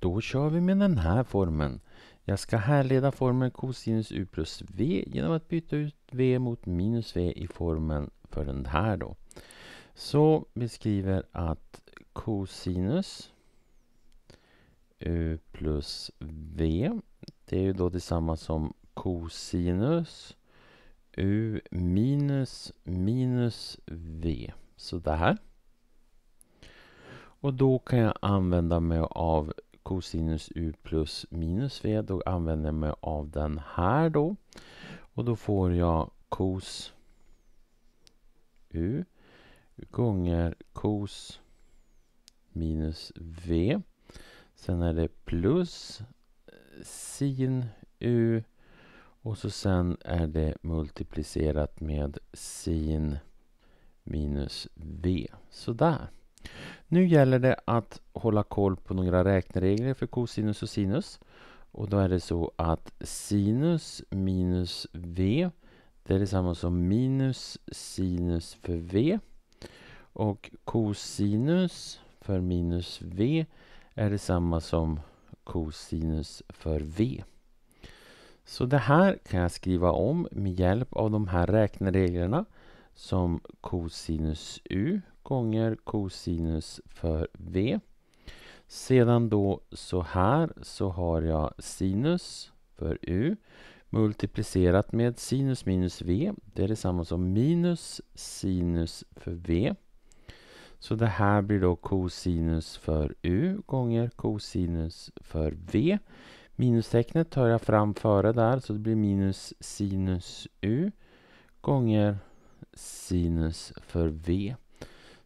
Då kör vi med den här formeln. Jag ska härleda formeln cosinus u plus v genom att byta ut v mot minus v i formeln för den här då. Så vi skriver att cosinus u plus v det är ju då detsamma som cosinus u minus minus v. Så där. Och då kan jag använda mig av Cosinus u plus minus v. Då använder jag mig av den här då. Och då får jag kos u gånger Cos minus v. Sen är det plus sin u och så sen är det multiplicerat med sin minus v. Sådär. Nu gäller det att hålla koll på några räkneregler för kosinus och sinus. Och då är det så att sinus minus v det är detsamma som minus sinus för v. Och kosinus för minus v är detsamma som kosinus för v. Så det här kan jag skriva om med hjälp av de här räknereglerna som kosinus u gånger cosinus för v. Sedan då så här så har jag sinus för u multiplicerat med sinus minus v. Det är detsamma som minus sinus för v. Så det här blir då cosinus för u gånger cosinus för v. Minustecknet tar jag fram före där, så det blir minus sinus u gånger sinus för v.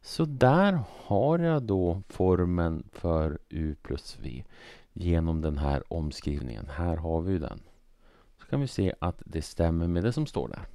Så där har jag då formeln för u plus v genom den här omskrivningen. Här har vi den. Så kan vi se att det stämmer med det som står där.